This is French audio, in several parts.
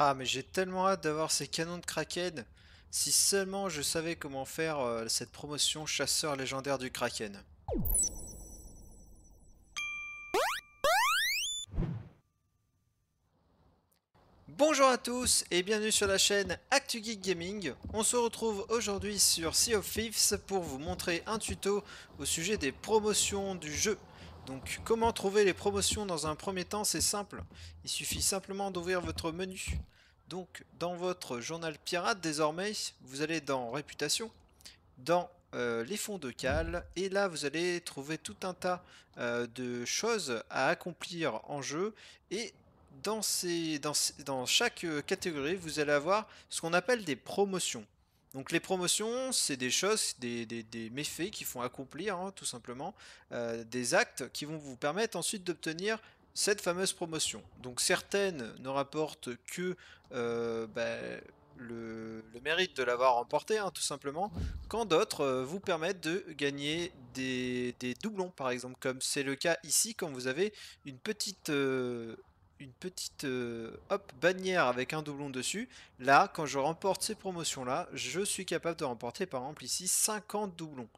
Ah, mais j'ai tellement hâte d'avoir ces canons de Kraken. Si seulement je savais comment faire euh, cette promotion chasseur légendaire du Kraken. Bonjour à tous et bienvenue sur la chaîne Geek Gaming. On se retrouve aujourd'hui sur Sea of Thieves pour vous montrer un tuto au sujet des promotions du jeu. Donc comment trouver les promotions dans un premier temps C'est simple. Il suffit simplement d'ouvrir votre menu. Donc dans votre journal pirate désormais, vous allez dans réputation, dans euh, les fonds de cale et là vous allez trouver tout un tas euh, de choses à accomplir en jeu et dans chaque euh, catégorie vous allez avoir ce qu'on appelle des promotions. Donc les promotions, c'est des choses, des, des, méfaits qui font accomplir, hein, tout simplement, euh, des actes qui vont vous permettre ensuite d'obtenir cette fameuse promotion. Donc certaines ne rapportent que euh, ben, le, mérite de l'avoir remporté, hein, tout simplement, quand d'autres euh, vous permettent de gagner des, doublons, par exemple, comme c'est le cas ici quand vous avez une petite, une petite euh, hop, bannière avec un doublon dessus. Là, quand je remporte ces promotions-là, je suis capable de remporter par exemple ici 50 doublons.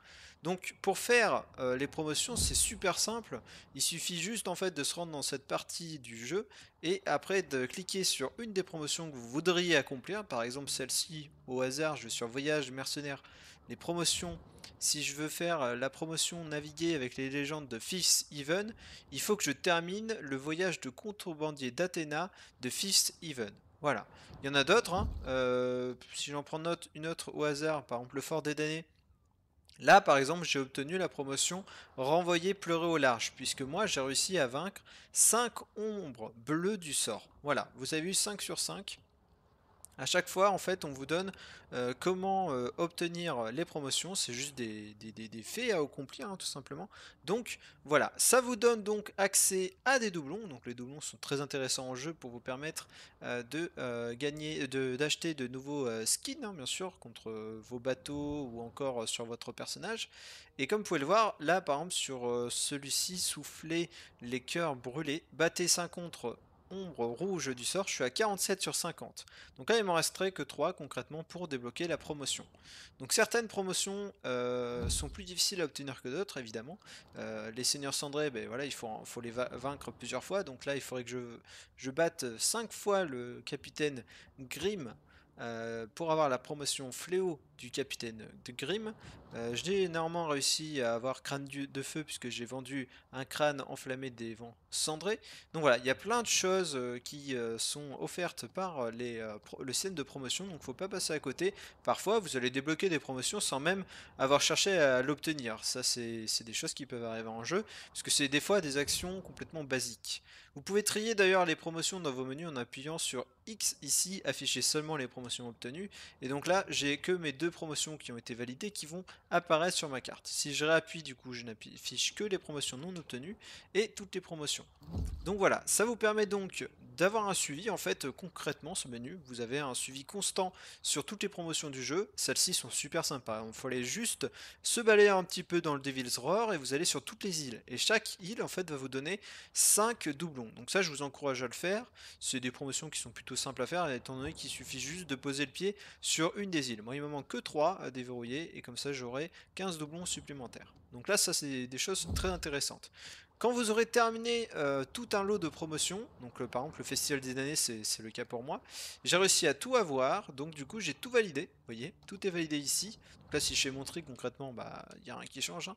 Donc pour faire euh, les promotions, c'est super simple. Il suffit juste en fait de se rendre dans cette partie du jeu et après de cliquer sur une des promotions que vous voudriez accomplir. Par exemple celle-ci au hasard, je vais sur voyage mercenaire les promotions, si je veux faire euh, la promotion naviguer avec les légendes de Fifth Even, il faut que je termine le voyage de contrebandier d'Athéna de Fifth Even. Voilà. Il y en a d'autres. Hein. Euh, si j'en prends note, une autre au hasard, par exemple le Fort des damnés. Là, par exemple, j'ai obtenu la promotion Renvoyer pleurer au large, puisque moi, j'ai réussi à vaincre 5 ombres bleues du sort. Voilà, vous avez eu 5 sur 5. À chaque fois, en fait, on vous donne euh, comment euh, obtenir les promotions. C'est juste des, faits à accomplir, hein, tout simplement. Donc, voilà. Ça vous donne donc accès à des doublons. Donc, les doublons sont très intéressants en jeu pour vous permettre euh, de gagner, d'acheter de, nouveaux skins, hein, bien sûr, contre vos bateaux ou encore sur votre personnage. Et comme vous pouvez le voir, là, par exemple, sur celui-ci, souffler les cœurs brûlés, battez 5 contre ombre rouge du sort, je suis à 47 sur 50. Donc là, il m'en resterait que 3 concrètement pour débloquer la promotion. Donc certaines promotions euh, sont plus difficiles à obtenir que d'autres, évidemment. Euh, les seigneurs cendrés, ben, voilà, il faut, les vaincre plusieurs fois. Donc là, il faudrait que je, je batte 5 fois le capitaine Grimm euh, pour avoir la promotion fléau du capitaine de Grimm. Euh, j'ai néanmoins réussi à avoir crâne de feu puisque j'ai vendu un crâne enflammé des vents cendrés. Donc voilà, il y a plein de choses euh, qui sont offertes par les, le système de promotion, donc faut pas passer à côté. Parfois, vous allez débloquer des promotions sans même avoir cherché à l'obtenir. Ça, c'est des choses qui peuvent arriver en jeu, parce que c'est des fois des actions complètement basiques. Vous pouvez trier d'ailleurs les promotions dans vos menus en appuyant sur X ici, afficher seulement les promotions obtenues. Et donc là, j'ai que mes deux promotions qui ont été validées qui vont apparaître sur ma carte. Si je réappuie, du coup, je n'affiche que les promotions non obtenues et toutes les promotions. Donc voilà, ça vous permet donc d'avoir un suivi en fait euh, concrètement ce menu. Vous avez un suivi constant sur toutes les promotions du jeu. Celles-ci sont super sympas. Il fallait juste se balayer un petit peu dans le Devil's Roar et vous allez sur toutes les îles. Et chaque île en fait va vous donner 5 doublons. Donc ça je vous encourage à le faire. C'est des promotions qui sont plutôt simples à faire étant donné qu'il suffit juste de poser le pied sur une des îles. Moi il me manque que 3 à déverrouiller et comme ça j'aurai 15 doublons supplémentaires. Donc là ça c'est des choses très intéressantes. Quand vous aurez terminé euh, tout un lot de promotions, donc euh, par exemple le Festival des années, c'est le cas pour moi, j'ai réussi à tout avoir, donc du coup j'ai tout validé, vous voyez, tout est validé ici. Donc là si je fais montrer concrètement, bah il n'y a rien qui change. Hein.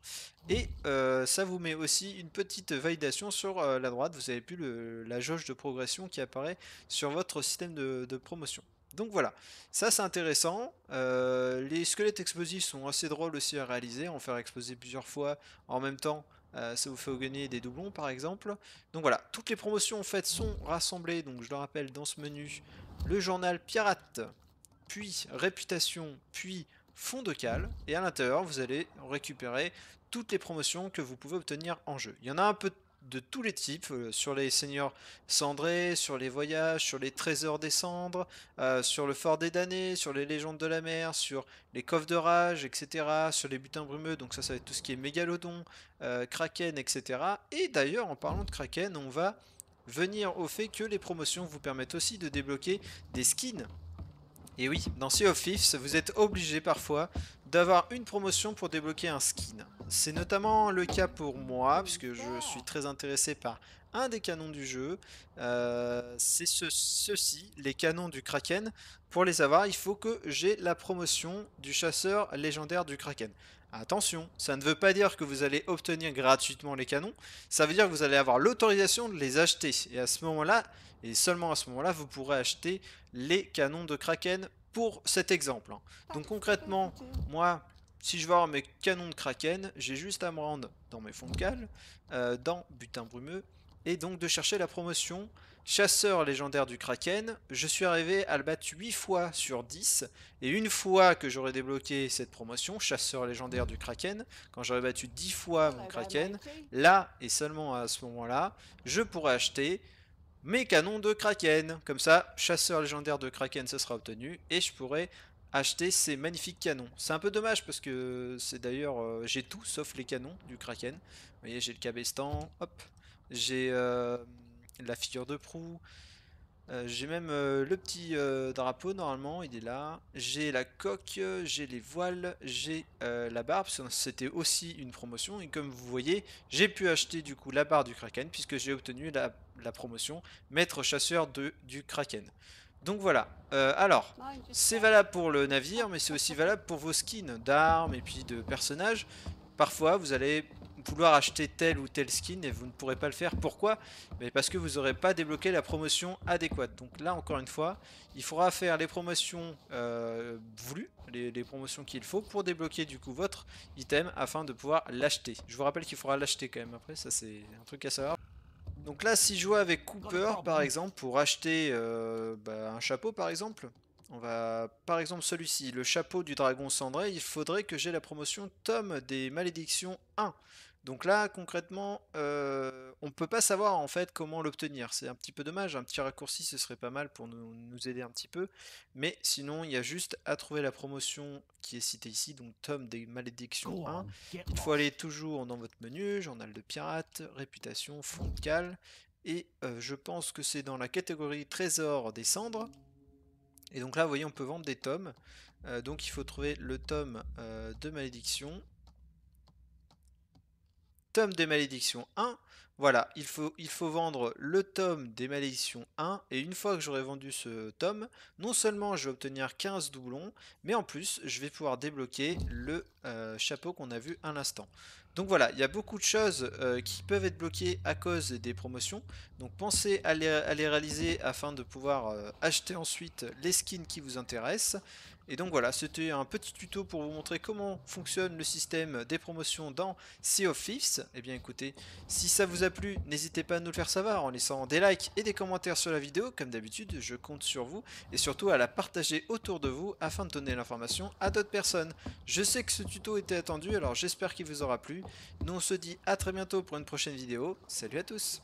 Et euh, ça vous met aussi une petite validation sur la droite, vous avez plus la jauge de progression qui apparaît sur votre système de, promotion. Donc voilà, ça c'est intéressant. les squelettes explosifs sont assez drôles aussi à réaliser, en faire exploser plusieurs fois en même temps euh, ça vous fait gagner des doublons par exemple. Donc voilà, toutes les promotions en fait sont rassemblées, donc je le rappelle dans ce menu, le journal pirate, puis réputation, puis fond de cale, et à l'intérieur vous allez récupérer toutes les promotions que vous pouvez obtenir en jeu. Il y en a un peu de de tous les types, euh, sur les seigneurs cendrés, sur les voyages, sur les trésors des cendres, euh, sur le fort des damnés, sur les légendes de la mer, sur les coffres de rage, etc., sur les butins brumeux, donc ça ça va être tout ce qui est mégalodon, euh, kraken, etc. Et d'ailleurs en parlant de kraken, on va venir au fait que les promotions vous permettent aussi de débloquer des skins et oui, dans Sea of Thieves, vous êtes obligé parfois d'avoir une promotion pour débloquer un skin. C'est notamment le cas pour moi, puisque je suis très intéressé par un des canons du jeu. Euh, c'est ce, ceux les canons du Kraken. Pour les avoir, il faut que j'ai la promotion du chasseur légendaire du Kraken. Attention, ça ne veut pas dire que vous allez obtenir gratuitement les canons, ça veut dire que vous allez avoir l'autorisation de les acheter. Et à ce moment-là, et seulement à ce moment-là, vous pourrez acheter les canons de Kraken pour cet exemple. Hein. Donc concrètement, moi, si je veux avoir mes canons de Kraken, j'ai juste à me rendre dans mes fonds de cale, euh, dans Butin Brumeux, et donc de chercher la promotion Chasseur légendaire du Kraken. Je suis arrivé à le battre 8 fois sur 10, et une fois que j'aurai débloqué cette promotion, Chasseur légendaire du Kraken, quand j'aurai battu 10 fois mon ah bah, Kraken, bah, là et seulement à ce moment-là, je pourrai acheter mes canons de Kraken. Comme ça, chasseur légendaire de Kraken, ça sera obtenu. Et je pourrai acheter ces magnifiques canons. C'est un peu dommage parce que c'est d'ailleurs... Euh, j'ai tout sauf les canons du Kraken. Vous voyez, j'ai le cabestan, hop. J'ai euh, la figure de proue. Euh, j'ai même le petit drapeau normalement, il est là. J'ai la coque, j'ai les voiles, j'ai la barbe c'était aussi une promotion. Et comme vous voyez, j'ai pu acheter du coup la barre du Kraken, puisque j'ai obtenu la la promotion, maître chasseur de, du Kraken. Donc voilà, euh, alors, ah, c'est valable pour le navire, mais c'est aussi valable pour vos skins d'armes et puis de personnages. Parfois, vous allez vouloir acheter tel ou tel skin et vous ne pourrez pas le faire. Pourquoi Mais Parce que vous n'aurez pas débloqué la promotion adéquate. Donc là, encore une fois, il faudra faire les promotions euh, voulues, les promotions qu'il faut pour débloquer du coup votre item afin de pouvoir l'acheter. Je vous rappelle qu'il faudra l'acheter quand même après, ça c'est un truc à savoir. Donc là, si je joue avec Cooper, par exemple, pour acheter euh, bah, un chapeau, par exemple, on va, par exemple, celui-ci, le chapeau du dragon cendré, il faudrait que j'ai la promotion Tom des malédictions 1. Donc là, concrètement, euh, on ne peut pas savoir en fait comment l'obtenir. C'est un petit peu dommage. Un petit raccourci, ce serait pas mal pour nous, aider un petit peu. Mais sinon, il y a juste à trouver la promotion qui est citée ici, donc tome des malédictions 1. Il faut aller toujours dans votre menu, journal de pirate, réputation, fond de cale. Et euh, je pense que c'est dans la catégorie trésor des cendres. Et donc là, vous voyez, on peut vendre des tomes. Euh, donc il faut trouver le tome de malédiction tome des malédictions 1. Voilà, il faut, il faut vendre le tome des malédictions 1, et une fois que j'aurai vendu ce tome, non seulement je vais obtenir 15 doublons, mais en plus je vais pouvoir débloquer le euh, chapeau qu'on a vu à l'instant. Donc voilà, il y a beaucoup de choses euh, qui peuvent être bloquées à cause des promotions. Donc pensez à les, réaliser afin de pouvoir euh, acheter ensuite les skins qui vous intéressent. Et donc voilà, c'était un petit tuto pour vous montrer comment fonctionne le système des promotions dans Sea of Thieves. Et eh bien écoutez, si ça vous a plu, n'hésitez pas à nous le faire savoir en laissant des likes et des commentaires sur la vidéo. Comme d'habitude, je compte sur vous et surtout à la partager autour de vous afin de donner l'information à d'autres personnes. Je sais que ce tuto était attendu, alors j'espère qu'il vous aura plu. Nous, on se dit à très bientôt pour une prochaine vidéo. Salut à tous